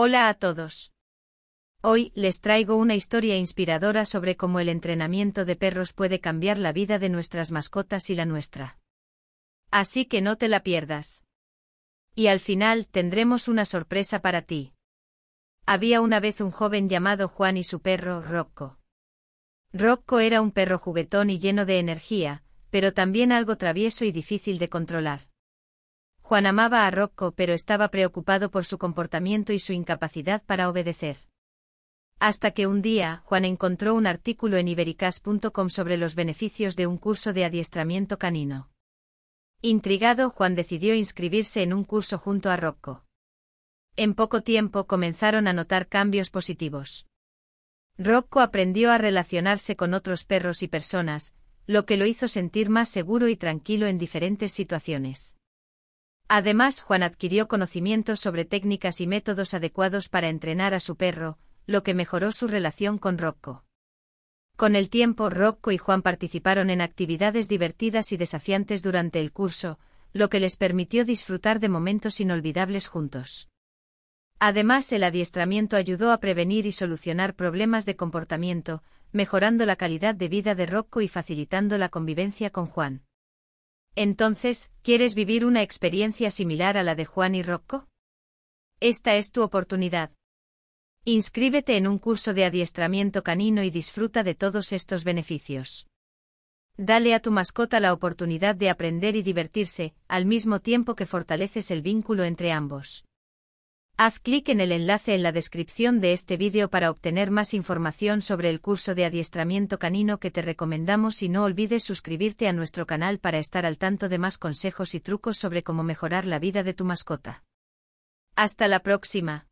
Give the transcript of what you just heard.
Hola a todos. Hoy les traigo una historia inspiradora sobre cómo el entrenamiento de perros puede cambiar la vida de nuestras mascotas y la nuestra. Así que no te la pierdas. Y al final tendremos una sorpresa para ti. Había una vez un joven llamado Juan y su perro, Rocco. Rocco era un perro juguetón y lleno de energía, pero también algo travieso y difícil de controlar. Juan amaba a Rocco pero estaba preocupado por su comportamiento y su incapacidad para obedecer. Hasta que un día, Juan encontró un artículo en ibericas.com sobre los beneficios de un curso de adiestramiento canino. Intrigado, Juan decidió inscribirse en un curso junto a Rocco. En poco tiempo comenzaron a notar cambios positivos. Rocco aprendió a relacionarse con otros perros y personas, lo que lo hizo sentir más seguro y tranquilo en diferentes situaciones. Además, Juan adquirió conocimientos sobre técnicas y métodos adecuados para entrenar a su perro, lo que mejoró su relación con Rocco. Con el tiempo, Rocco y Juan participaron en actividades divertidas y desafiantes durante el curso, lo que les permitió disfrutar de momentos inolvidables juntos. Además, el adiestramiento ayudó a prevenir y solucionar problemas de comportamiento, mejorando la calidad de vida de Rocco y facilitando la convivencia con Juan. Entonces, ¿quieres vivir una experiencia similar a la de Juan y Rocco? Esta es tu oportunidad. Inscríbete en un curso de adiestramiento canino y disfruta de todos estos beneficios. Dale a tu mascota la oportunidad de aprender y divertirse, al mismo tiempo que fortaleces el vínculo entre ambos. Haz clic en el enlace en la descripción de este vídeo para obtener más información sobre el curso de adiestramiento canino que te recomendamos y no olvides suscribirte a nuestro canal para estar al tanto de más consejos y trucos sobre cómo mejorar la vida de tu mascota. Hasta la próxima.